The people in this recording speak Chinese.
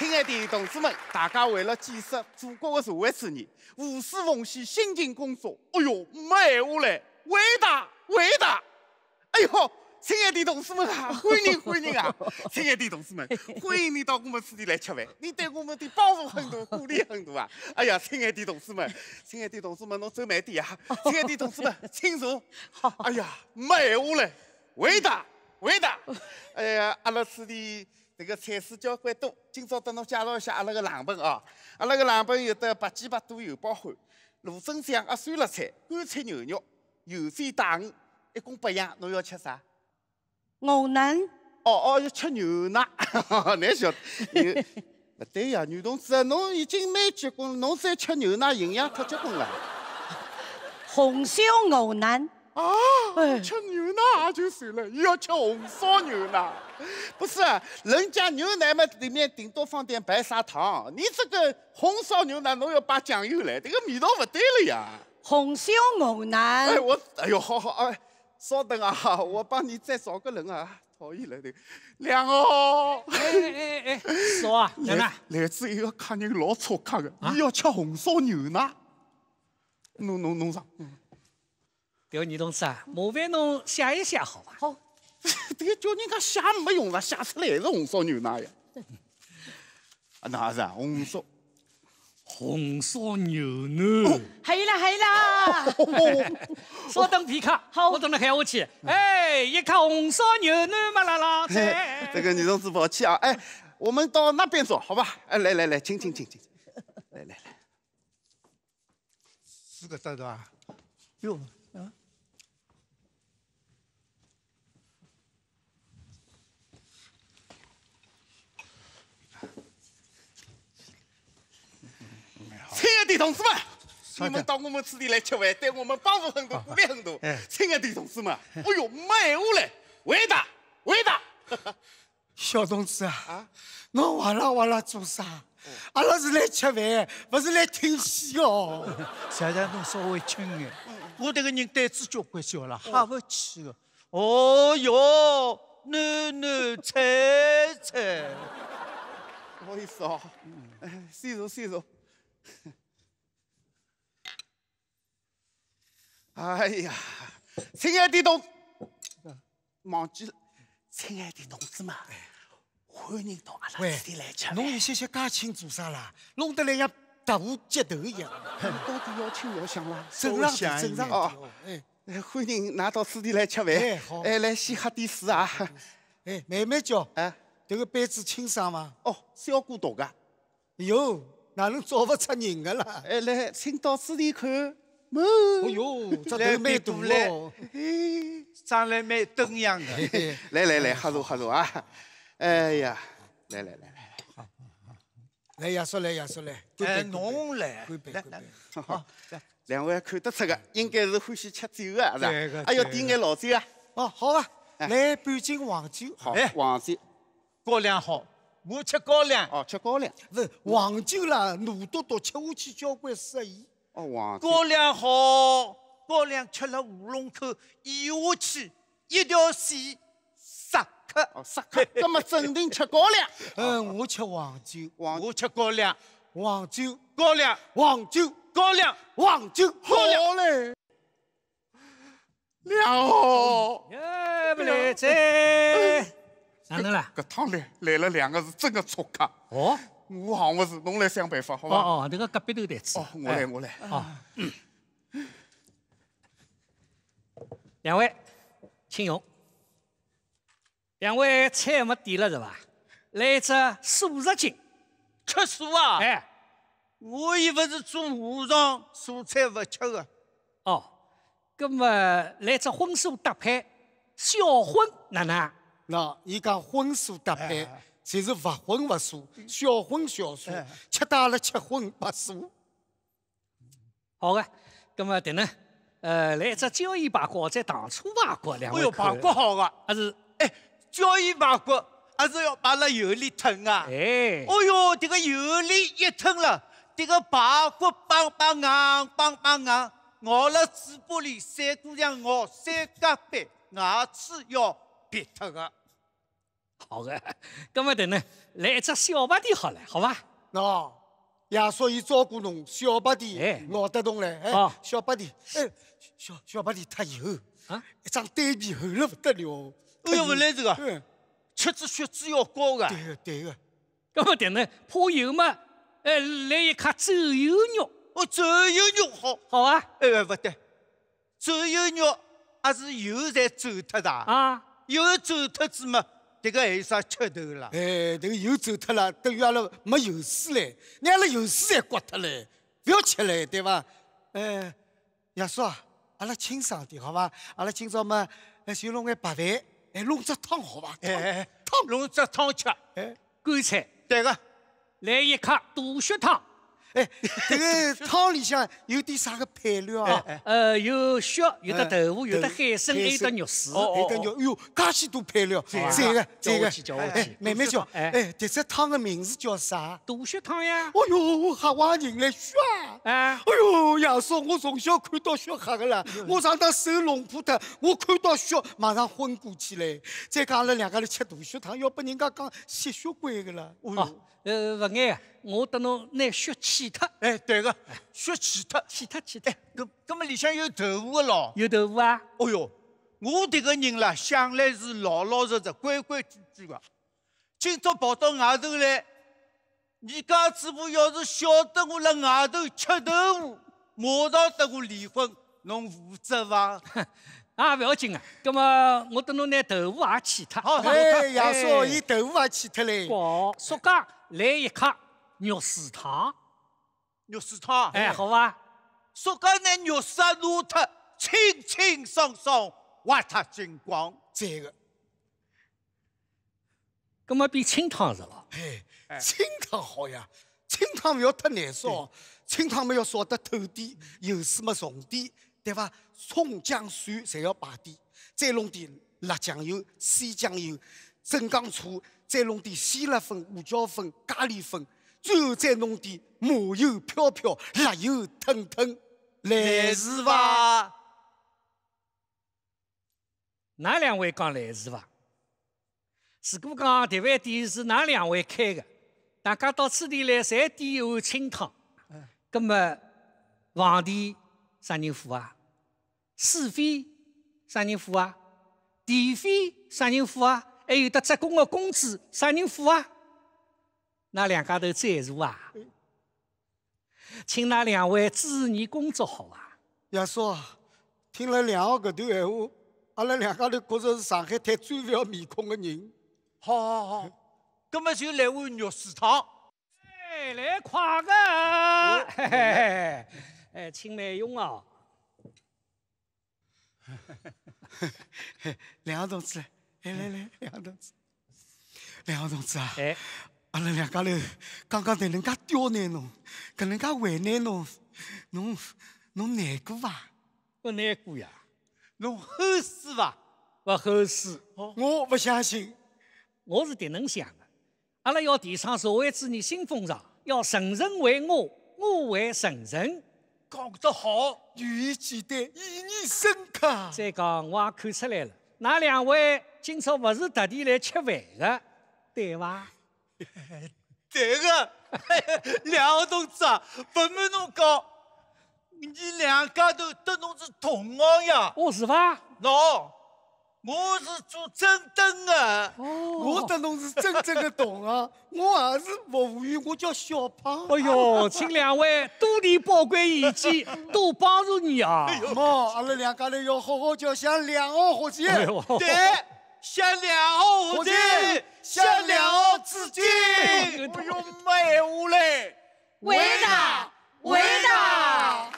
亲爱的同志们，大家为了建设祖国的社会主义，无私奉献，辛勤工作。哎呦，没闲话嘞，伟大，伟大。哎呦，亲爱的同志们啊，欢迎，欢迎啊！亲爱的同志们，欢迎你到我们这里来吃饭。你对我们的帮助很多，鼓励很多啊。哎呀，亲爱的同志们，亲爱的同志们，侬走慢点啊。亲爱的同志们，请坐。哎呀，没闲话嘞，伟大，伟大。哎呀，阿拉这里。这个菜式交关多，今朝等侬介绍一下阿拉个冷盘哦。阿拉个冷盘有得八鸡八肚油包虾、芦笋酱啊、酸辣菜、干菜牛肉、油飞大鱼，一共八样，侬要吃啥？藕腩。哦哦，要吃牛奶？哈 哈，你晓得？不对呀，女同志，侬已经蛮结棍，侬再吃牛奶，营养太结棍了。红烧藕腩。啊，吃牛奶也就算了，要吃红烧牛奶，不是？人家牛奶嘛，里面顶多放点白砂糖，你这个红烧牛奶，侬要摆酱油来，这个味道不对了呀。红烧牛奶。哎，我，哎呦，好好，哎，稍等啊，我帮你再找个人啊，讨厌了对，亮哦。哎哎哎哎，师傅，梁啊，来自一个客人老吵客的，伊要吃红烧牛奶，弄弄弄上。表女同志啊，麻烦侬写一写好吧？好，这个叫人家写没用 啊，写出来也是红烧牛腩呀。啊，哪啊？红烧红烧牛腩。嗨啦嗨啦。稍等片刻，好，我等你喊我去。哎，一块红烧牛腩麻辣烫。这个女同志抱歉啊，哎，我们到那边坐好吧？哎，来来来，请请请请，来来来。四个蛋吧？哟。同志们，你们到我们这里来吃饭，对我们帮助很多，鼓励很多。亲爱的同志们，哎呦，没话了，回答，回答。小同志啊，我话了话了做啥？阿拉是来吃饭，不是来听戏哦。谢谢侬稍微轻点，我这个人胆子交关小了，哈不起的。哦哟，囡囡菜菜，不好意思，哎，谢谢谢谢。哎呀，亲爱的同，忘记了，亲爱的同志们，欢迎到阿拉这里来吃饭。侬一些些介亲做啥啦？弄得来像特务接头一样。到底要轻要响啦？正常是正常的哦。哎，欢迎拿到这里来吃饭。哎，好。哎，来先喝点水啊。哎，慢慢叫。哎，这个杯子清爽吗？哦，小古董的。哟，哪能找不出人个啦？哎，来，请到这里看。哦哟，这长蛮大嘞，嘿，长得蛮灯样的。来来来，喝茶喝茶啊！哎呀，来来来来。好，好。来，亚叔来，亚叔来。来，侬来。来，两位看得出个，应该是欢喜吃酒啊，是吧？哎呦，点眼老酒啊。哦，好啊，来半斤黄酒。好，黄酒。高粱好。我吃高粱。哦，吃高粱。是黄酒啦，浓嘟嘟，吃下去交关适一。高粱好，高粱吃了喉咙口咽下去一条线十克，十克，那么正定吃高粱。嗯，我吃黄酒，我吃高粱，黄酒高粱，黄酒高粱，黄酒高粱 嘞。两好，不来这。啥 子了？这趟来来了两个是真的出客。哦。我行我是侬来想办法，好吧？哦哦，那个隔壁头台子。哦，我来，我来。好，两位，请用。两位菜没点了是吧？来只素食斤吃素啊？哎，我又不是做和尚，素菜不吃的。哦，那么来只荤素搭配，小荤哪能？那，你讲荤素搭配。就是不荤不素，小荤小素，吃到阿拉吃荤不素。好个，那么等呢？呃，来一只椒盐排骨或者糖醋排骨，两位哎呦，排骨好的，还是哎，椒盐排骨还是要摆辣油里吞啊。哎。哎呦，这个油里一吞了，这个排骨梆梆硬，梆梆硬，咬了嘴巴里三股像咬三角板，牙齿要撇脱的。好的，那末等呢，来一只小白的，好了，好吧？喏，爷叔伊照顾侬，小白的闹得动唻，小白的，哎，小小白的，太油，啊，一张单皮厚了不得了，哎，不来这个，嗯，血血脂要高的，对个对个，那末等呢，怕油嘛，哎，来一块走油肉，哦，走油肉，好，好啊，哎，勿对，走油肉也是油才走脱哒，啊，油走脱子嘛。这个还有啥吃头啦？哎，这个油走脱了，等于阿拉没油水嘞。你阿拉油水才刮脱嘞，不要吃嘞，对吧？哎，亚叔啊，阿拉清爽点，好吧？阿拉今朝嘛，就弄眼白饭，还弄只汤，好伐？哎，汤弄只汤吃，哎，干菜，对个？来一客大血汤。哎，这个汤里向有点啥个配料啊？呃，有血，有的豆腐，有的海参，还有点肉丝。还有肉。哎呦，这许多配料。这个这个，哎，慢慢叫。哎，这这汤的名字叫啥？大血汤呀。哎呦，吓坏人了，血！哎，哎呦，亚叔，我从小看到血吓的啦。我上趟手弄破的，我看到血马上昏过去嘞。再讲了，两个人吃大血汤，要不人家讲吸血鬼的啦。啊。呃，勿啊，我得侬拿血去脱。哎，对的，血去脱。去脱。去脱。诶，搿搿么里向有豆腐的咯，有豆腐啊。哦哟，我迭个人啦，向来是老老实实、规规矩矩的。今朝跑到外头来，你家主妇要是晓得我辣外头吃豆腐，马上得我离婚，侬负责伐？哼。啊，不要紧啊！葛么，我等侬拿豆腐也去脱。好，哎，杨叔，伊豆腐也去脱嘞。好，说家来一客肉丝汤。肉丝汤？哎，好吧。说家拿肉丝撸脱，轻轻松松，滑脱金光脆的。那么，比清汤是了。哎，清汤好呀，清汤不要太难烧，清汤嘛要烧得透点，油水嘛重点。对伐？葱、姜、蒜侪要摆点，再弄点辣酱油、鲜酱油、镇江醋，再弄点鲜辣粉、胡椒粉、咖喱粉，最后再弄点麻油飘飘、辣油腾腾，来是伐？哪两位讲来是伐？如果讲迭饭店是哪两位开的，大家到此地来，侪点一碗清汤。嗯。葛末，皇帝。啥人付啊？水费啥人付啊？电费啥人付啊？还有的职工的工资啥人付啊？那两家头赞助啊，请那两位支持你工作好啊。亚叔啊，听了两个搿段闲话，阿拉两家头觉着是上海滩最不要面孔的人。好好好，葛末就来碗肉丝汤。哎，来快个！嘿嘿嘿。哎，请慢用哦。梁同志，哎，来来，梁同志，梁同志啊，哎，阿拉两家头刚刚在人家刁难侬，跟人家为难侬，侬侬难过伐？不难过呀。侬后悔伐？不后悔、哦，我不相信，我是迭能想的。阿拉要提倡社会主义新风尚，要人人为我，我为人人。讲得好，语言简单，意义深刻。再讲，我也看出来了，那两位今朝不是特地来吃饭的，对吧？对个，两位同志啊，不瞒侬讲，你两家头得侬是同行呀。哦，是吧？喏。我是做蒸灯的，我跟侬是真正的懂啊！我也是服务员，我叫小胖。哎呦，请两位多提宝贵意见，多帮助你啊！嘛，阿拉两家人要好好叫向两号学习，对，向两号学习，向两号致敬！哎呦，没话嘞，回答回答。